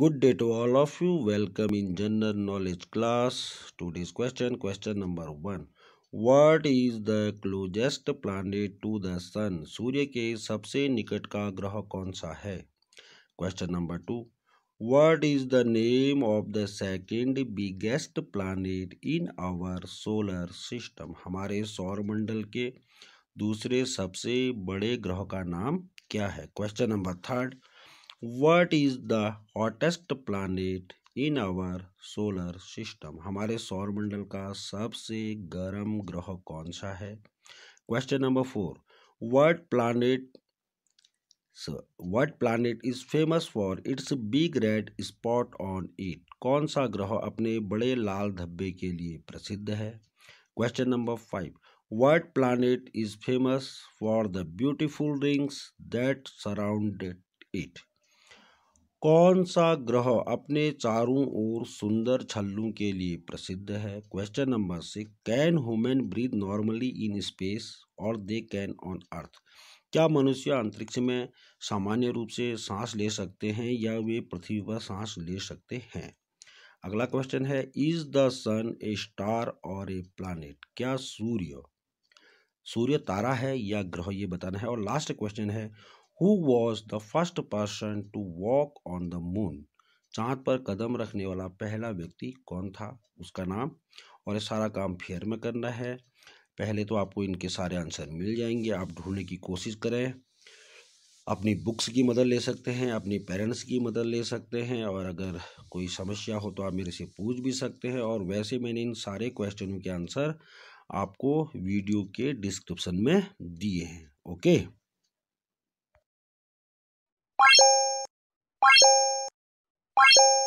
good day to all of you welcome in general knowledge class today's question question number one what is the closest planet to the sun सूर्य के सबसे निकट का ग्रह कौन सा है question number two what is the name of the second biggest planet in our solar system हमारे सौरमंडल के दूसरे सबसे बड़े ग्रह का नाम क्या है question number third what is the hottest planet in our solar system हमारे सौरमंडल का सबसे गर्म ग्रह कौन सा है question number four what planet what planet is famous for its big red spot on it कौन सा ग्रह अपने बड़े लाल धब्बे के लिए प्रसिद्ध है question number five what planet is famous for the beautiful rings that surround it कौन सा ग्रह अपने चारों ओर सुंदर छल्लू के लिए प्रसिद्ध है question number six can human breathe normally in space और दे कैन ऑन अर्थ क्या मनुष्य अंतरिक्ष में सामान्य रूप से सांस ले सकते हैं या वे पृथ्वी पर सांस ले सकते हैं अगला क्वेश्चन है is the sun a star और ए प्लानिट क्या सूर्य सूर्य तारा है या ग्रह ये बताना है और लास्ट क्वेश्चन है who was the first person to walk on the moon चांद पर कदम रखने वाला पहला व्यक्ति कौन था उसका नाम और ये सारा काम फेयर में करना है पहले तो आपको इनके सारे आंसर मिल जाएंगे आप ढूंढने की कोशिश करें अपनी बुक्स की मदद ले सकते हैं अपने पेरेंट्स की मदद ले सकते हैं और अगर कोई समस्या हो तो आप मेरे से पूछ भी सकते हैं और वैसे मैंने इन सारे क्वेश्चनों के आंसर आपको वीडियो के डिस्क्रिप्शन में दिए हैं ओके you